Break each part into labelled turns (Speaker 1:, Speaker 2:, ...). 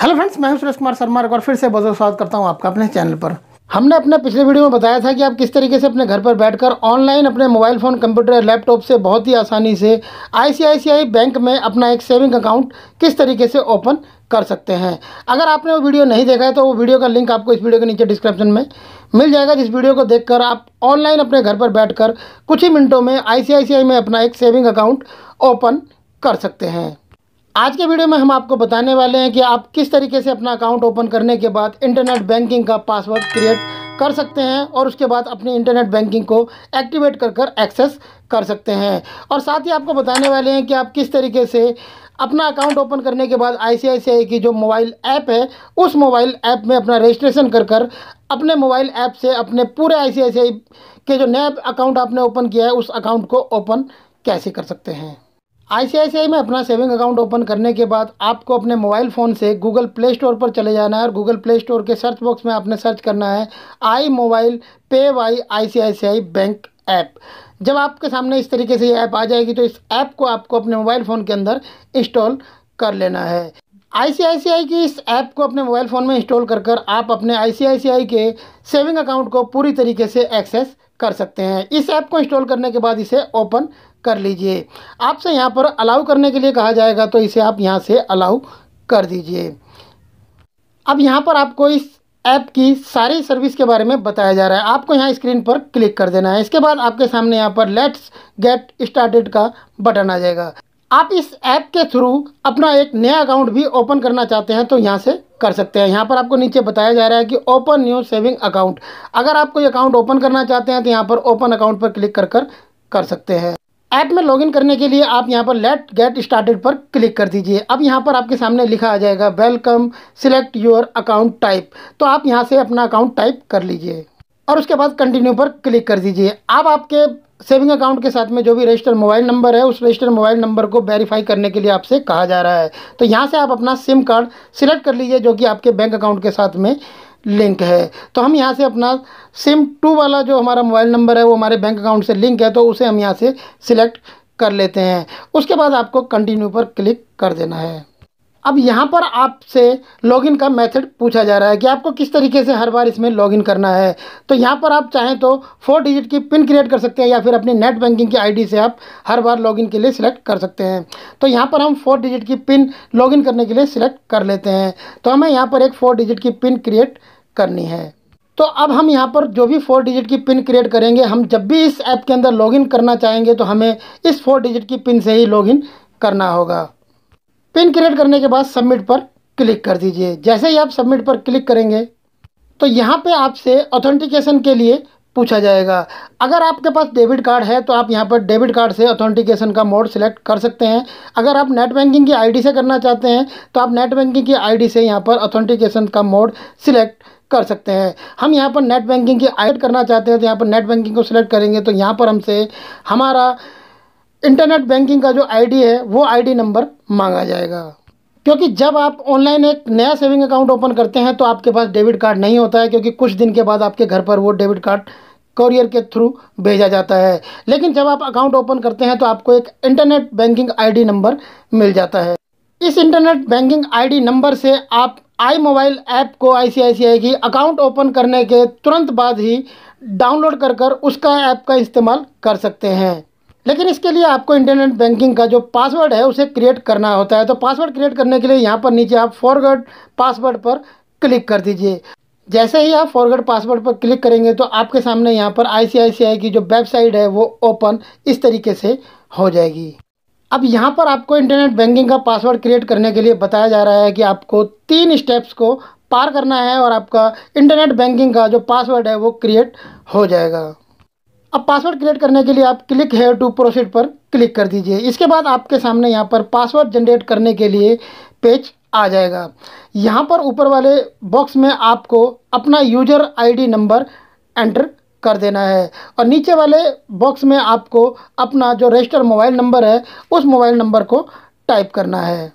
Speaker 1: hello friends मैं सुरेश कुमार शर्मा और फिर से बहुत स्वागत करता हूँ आपका अपने चैनल पर हमने अपने पिछले वीडियो में बताया था कि आप किस तरीके से अपने घर पर बैठकर ऑनलाइन अपने मोबाइल फ़ोन कंप्यूटर या लैपटॉप से बहुत ही आसानी से आईसीआईसीआई बैंक में अपना एक सेविंग अकाउंट किस तरीके से ओपन कर सकते हैं अगर आपने वो वीडियो नहीं देखा है तो वो वीडियो का लिंक आपको इस वीडियो के नीचे डिस्क्रिप्शन में मिल जाएगा जिस वीडियो को देख आप ऑनलाइन अपने घर पर बैठ कुछ ही मिनटों में आई में अपना एक सेविंग अकाउंट ओपन कर सकते हैं आज के वीडियो में हम आपको बताने वाले हैं कि आप किस तरीके से अपना अकाउंट ओपन करने के बाद इंटरनेट बैंकिंग का पासवर्ड क्रिएट कर सकते हैं और उसके बाद अपनी इंटरनेट बैंकिंग को एक्टिवेट कर कर एक्सेस कर सकते हैं और साथ ही आपको बताने वाले हैं कि आप किस तरीके से अपना अकाउंट ओपन करने के बाद आई की जो मोबाइल ऐप है उस मोबाइल ऐप में अपना रजिस्ट्रेशन कर कर अपने मोबाइल ऐप से अपने पूरे आई के जो नया अकाउंट आपने ओपन किया है उस अकाउंट को ओपन कैसे कर सकते हैं आईसीआईसीआई में अपना सेविंग अकाउंट ओपन करने के बाद आपको अपने मोबाइल फ़ोन से गूगल प्ले स्टोर पर चले जाना है और गूगल प्ले स्टोर के सर्च बॉक्स में आपने सर्च करना है I mobile pay by I bank app जब आपके सामने इस तरीके से ये ऐप आ जाएगी तो इस ऐप को आपको अपने मोबाइल फ़ोन के अंदर इंस्टॉल कर लेना है आईसीआईसीआई की इस ऐप को अपने मोबाइल फ़ोन में इंस्टॉल कर कर आप अपने आईसीआईसीआई के सेविंग अकाउंट को पूरी तरीके से एक्सेस कर सकते हैं इस ऐप को इंस्टॉल करने के बाद इसे ओपन कर लीजिए आपसे यहाँ पर अलाउ करने के लिए कहा जाएगा तो इसे आप यहाँ से अलाउ कर दीजिए अब यहाँ पर आपको इस ऐप की सारी सर्विस के बारे में बताया जा रहा है आपको यहाँ स्क्रीन पर क्लिक कर देना है इसके बाद आपके सामने यहाँ पर लेट्स गेट स्टार्टेड का बटन आ जाएगा आप इस ऐप के थ्रू अपना एक नया अकाउंट भी ओपन करना चाहते हैं तो यहाँ से कर सकते हैं यहाँ पर आपको नीचे बताया जा रहा है कि ओपन न्यू सेविंग अकाउंट अगर आप कोई अकाउंट ओपन करना चाहते हैं तो यहाँ पर ओपन अकाउंट पर क्लिक कर कर, कर सकते हैं ऐप में लॉगिन करने के लिए आप यहाँ पर लेट गेट स्टार्टेड पर क्लिक कर दीजिए अब यहाँ पर आपके सामने लिखा आ जाएगा welcome select your account type तो आप यहाँ से अपना अकाउंट टाइप कर लीजिए और उसके बाद कंटिन्यू पर क्लिक कर दीजिए आप आपके सेविंग अकाउंट के साथ में जो भी रजिस्टर मोबाइल नंबर है उस रजिस्टर मोबाइल नंबर को वेरीफाई करने के लिए आपसे कहा जा रहा है तो यहाँ से आप अपना सिम कार्ड सिलेक्ट कर लीजिए जो कि आपके बैंक अकाउंट के साथ में लिंक है तो हम यहाँ से अपना सिम टू वाला जो हमारा मोबाइल नंबर है वो हमारे बैंक अकाउंट से लिंक है तो उसे हम यहाँ से सिलेक्ट कर लेते हैं उसके बाद आपको कंटिन्यू पर क्लिक कर देना है अब यहाँ पर आपसे लॉगिन का मेथड पूछा जा रहा है कि आपको किस तरीके से हर बार इसमें लॉगिन करना है तो यहाँ पर आप चाहें तो फोर डिजिट की पिन क्रिएट कर सकते हैं या फिर अपनी नेट बैंकिंग की आईडी से आप हर बार लॉगिन के लिए सिलेक्ट कर सकते हैं तो यहाँ पर हम फोर डिजिट की पिन लॉगिन करने के लिए सिलेक्ट कर लेते हैं तो हमें यहाँ पर एक फोर डिजिट की पिन क्रिएट करनी है तो अब हम यहाँ पर जो भी फोर डिजिट की पिन क्रिएट करेंगे हम जब भी इस ऐप के अंदर लॉगिन करना चाहेंगे तो हमें इस फोर डिजिट की पिन से ही लॉगिन करना होगा पिन क्रिएट करने के बाद सबमिट पर क्लिक कर दीजिए जैसे ही आप सबमिट पर क्लिक करेंगे तो यहाँ पे आपसे ऑथेंटिकेशन के लिए पूछा जाएगा अगर आपके पास डेबिट कार्ड है तो आप यहाँ पर डेबिट कार्ड से ऑथेंटिकेशन का मोड सिलेक्ट कर सकते हैं अगर आप नेट बैंकिंग की आईडी से करना चाहते हैं तो आप नेट बैंकिंग की आईडी से यहाँ पर ऑथेंटिकेशन का मोड सिलेक्ट कर सकते हैं हम यहाँ पर नेट बैंकिंग की ऐड करना चाहते हैं तो यहाँ पर नेट बैंकिंग को सिलेक्ट करेंगे तो यहाँ पर हमसे हमारा इंटरनेट बैंकिंग का जो आईडी है वो आईडी नंबर मांगा जाएगा क्योंकि जब आप ऑनलाइन एक नया सेविंग अकाउंट ओपन करते हैं तो आपके पास डेबिट कार्ड नहीं होता है क्योंकि कुछ दिन के बाद आपके घर पर वो डेबिट कार्ड कोरियर के थ्रू भेजा जाता है लेकिन जब आप अकाउंट ओपन करते हैं तो आपको एक इंटरनेट बैंकिंग आईडी नंबर मिल जाता है इस इंटरनेट बैंकिंग आईडी नंबर से आप आई मोबाइल ऐप को आईसीआईसीआई की अकाउंट ओपन करने के तुरंत बाद ही डाउनलोड कर कर उसका ऐप का इस्तेमाल कर सकते हैं लेकिन इसके लिए आपको इंटरनेट बैंकिंग का जो पासवर्ड है उसे क्रिएट करना होता है तो पासवर्ड क्रिएट करने के लिए यहाँ पर नीचे आप फॉरवर्ड पासवर्ड पर क्लिक कर दीजिए जैसे ही आप फॉरवर्ड पासवर्ड पर क्लिक करेंगे तो आपके सामने यहाँ पर आईसीआईसीआई की जो वेबसाइट है वो ओपन इस तरीके से हो जाएगी अब यहाँ पर आपको इंटरनेट बैंकिंग का पासवर्ड क्रिएट करने के लिए बताया जा रहा है कि आपको तीन स्टेप्स को पार करना है और आपका इंटरनेट बैंकिंग का जो पासवर्ड है वो क्रिएट हो जाएगा अब पासवर्ड क्रिएट करने के लिए आप क्लिक हेयर टू प्रोसीड पर क्लिक कर दीजिए इसके बाद आपके सामने यहाँ पर पासवर्ड जनरेट करने के लिए पेज आ जाएगा यहाँ पर ऊपर वाले बॉक्स में आपको अपना यूजर आईडी नंबर एंटर कर देना है और नीचे वाले बॉक्स में आपको अपना जो रजिस्टर मोबाइल नंबर है उस मोबाइल नंबर को टाइप करना है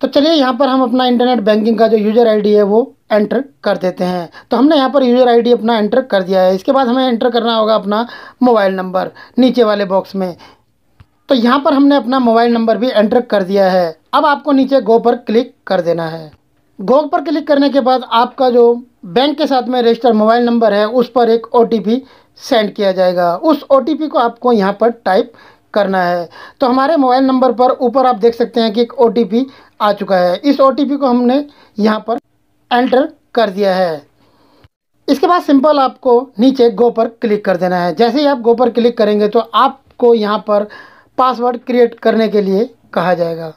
Speaker 1: तो चलिए यहाँ पर हम अपना इंटरनेट बैंकिंग का जो यूज़र आईडी है वो एंटर कर देते हैं तो हमने यहाँ पर यूज़र आईडी अपना एंटर कर दिया है इसके बाद हमें एंटर करना होगा अपना मोबाइल नंबर नीचे वाले बॉक्स में तो यहाँ पर हमने अपना मोबाइल नंबर भी एंटर कर दिया है अब आपको नीचे गो पर क्लिक कर देना है गो पर क्लिक करने के बाद आपका जो बैंक के साथ में रजिस्टर मोबाइल नंबर है उस पर एक ओ सेंड किया जाएगा उस ओ को आपको यहाँ पर टाइप करना है तो हमारे मोबाइल नंबर पर ऊपर आप देख सकते हैं कि एक ओ आ चुका है इस ओ को हमने यहाँ पर एंटर कर दिया है इसके बाद सिंपल आपको नीचे गो पर क्लिक कर देना है जैसे ही आप गो पर क्लिक करेंगे तो आपको यहाँ पर पासवर्ड क्रिएट करने के लिए कहा जाएगा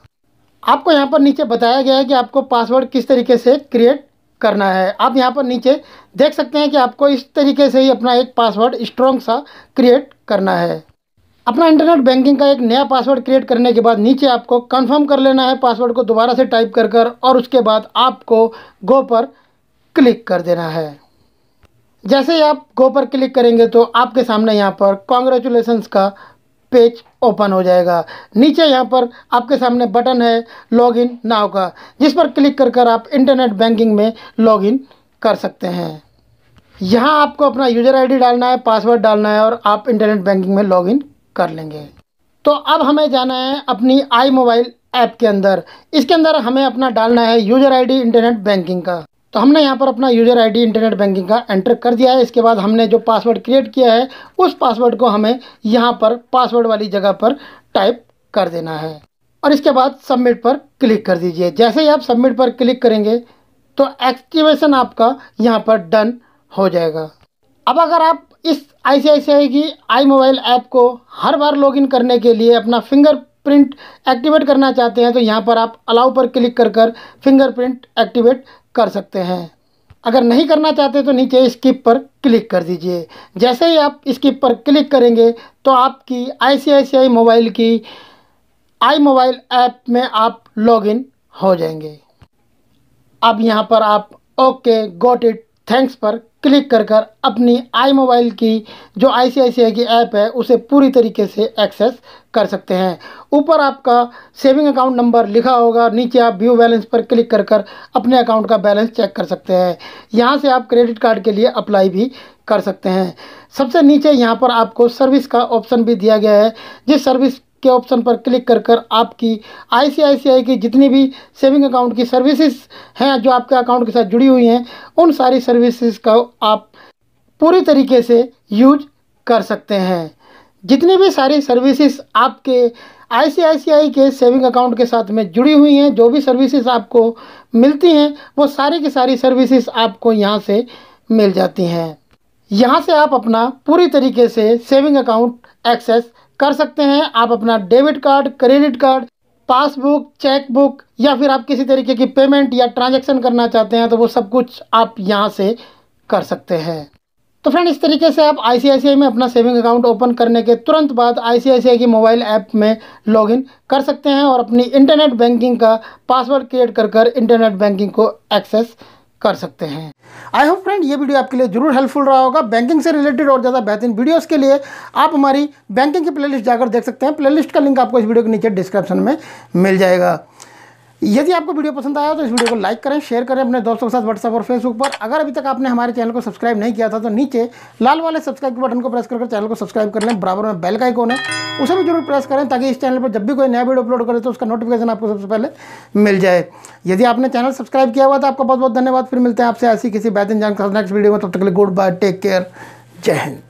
Speaker 1: आपको यहाँ पर नीचे बताया गया है कि आपको पासवर्ड किस तरीके से क्रिएट करना है आप यहाँ पर नीचे देख सकते हैं कि आपको इस तरीके से ही अपना एक पासवर्ड स्ट्रॉन्ग सा क्रिएट करना है अपना इंटरनेट बैंकिंग का एक नया पासवर्ड क्रिएट करने के बाद नीचे आपको कंफर्म कर लेना है पासवर्ड को दोबारा से टाइप कर कर और उसके बाद आपको गो पर क्लिक कर देना है जैसे ही आप गो पर क्लिक करेंगे तो आपके सामने यहाँ पर कॉन्ग्रेचुलेसन्स का पेज ओपन हो जाएगा नीचे यहाँ पर आपके सामने बटन है लॉगिन नाव का जिस पर क्लिक कर कर आप इंटरनेट बैंकिंग में लॉगिन कर सकते हैं यहाँ आपको अपना यूज़र आईडी डालना है पासवर्ड डालना है और आप इंटरनेट बैंकिंग में लॉगिन कर लेंगे तो अब हमें जाना है अपनी आई मोबाइल ऐप के अंदर इसके अंदर हमें अपना डालना है यूज़र आई इंटरनेट बैंकिंग का तो हमने यहाँ पर अपना यूज़र आईडी इंटरनेट बैंकिंग का एंटर कर दिया है इसके बाद हमने जो पासवर्ड क्रिएट किया है उस पासवर्ड को हमें यहाँ पर पासवर्ड वाली जगह पर टाइप कर देना है और इसके बाद सबमिट पर क्लिक कर दीजिए जैसे ही आप सबमिट पर क्लिक करेंगे तो एक्टिवेशन आपका यहाँ पर डन हो जाएगा अब अगर आप इस आई की आई मोबाइल ऐप को हर बार लॉगिन करने के लिए अपना फिंगर प्रिंट एक्टिवेट करना चाहते हैं तो यहाँ पर आप अलाउ पर क्लिक कर कर फिंगरप्रिंट एक्टिवेट कर सकते हैं अगर नहीं करना चाहते तो नीचे स्किप पर क्लिक कर दीजिए जैसे ही आप स्किप पर क्लिक करेंगे तो आपकी आईसीआईसीआई मोबाइल की आई मोबाइल ऐप में आप लॉगिन हो जाएंगे अब यहाँ पर आप ओके गोट इट थैंक्स पर क्लिक कर कर अपनी आई मोबाइल की जो आई सी की ऐप है उसे पूरी तरीके से एक्सेस कर सकते हैं ऊपर आपका सेविंग अकाउंट नंबर लिखा होगा नीचे आप व्यू बैलेंस पर क्लिक कर कर अपने अकाउंट का बैलेंस चेक कर सकते हैं यहाँ से आप क्रेडिट कार्ड के लिए अप्लाई भी कर सकते हैं सबसे नीचे यहाँ पर आपको सर्विस का ऑप्शन भी दिया गया है जिस सर्विस के ऑप्शन पर क्लिक कर कर आपकी आईसीआईसीआई की जितनी भी सेविंग अकाउंट की सर्विसेज हैं जो आपके अकाउंट के साथ जुड़ी हुई हैं उन सारी सर्विसेज का आप पूरी तरीके से यूज कर सकते हैं जितनी भी सारी सर्विसेज आपके आईसीआईसीआई के सेविंग अकाउंट के साथ में जुड़ी हुई हैं जो भी सर्विसेज आपको मिलती हैं वो सारी की सारी सर्विसेज आपको यहाँ से मिल जाती हैं यहाँ से आप अपना पूरी तरीके से सेविंग अकाउंट एक्सेस कर सकते हैं आप अपना debit card credit card passbook chequebook या फिर आप किसी तरीके की पेमेंट या ट्रांजैक्शन करना चाहते हैं तो वो सब कुछ आप यहाँ से कर सकते हैं तो फ्रेंड इस तरीके से आप आई में अपना सेविंग अकाउंट ओपन करने के तुरंत बाद आई की मोबाइल ऐप में लॉगिन कर सकते हैं और अपनी इंटरनेट बैंकिंग का पासवर्ड क्रिएट कर कर इंटरनेट बैंकिंग को एक्सेस कर सकते हैं आई होप फ्रेंड ये वीडियो आपके लिए जरूर हेल्पफुल रहा होगा बैंकिंग से रिलेटेड और ज़्यादा बेहतरीन वीडियोस के लिए आप हमारी बैंकिंग की प्लेलिस्ट जाकर देख सकते हैं प्लेलिस्ट का लिंक आपको इस वीडियो के नीचे डिस्क्रिप्शन में मिल जाएगा यदि आपको वीडियो पसंद आया तो इस वीडियो को लाइक करें शेयर करें अपने दोस्तों के साथ व्हाट्सअप और फेसबुक पर अगर अभी तक आपने हमारे चैनल को सब्सक्राइब नहीं किया था तो नीचे लाल वाले सब्सक्राइब के बटन को प्रेस करके चैनल को सब्सक्राइब कर लें बराबर में बेल का आइकॉन है उसे भी जरूर प्रेस करें ताकि इस चैनल पर जब भी कोई नया वीडियो अपलोड करे तो उसका नोटिफिकेशन आपको सबसे पहले मिल जाए यदि आपने चैनल सब्सक्राइब किया हुआ तो आपका बहुत बहुत धन्यवाद फिर मिलते हैं आपसे ऐसी किसी बेहतरीन जान नेक्स्ट वीडियो में तब तक गुड बाय टेक केयर जय हिंद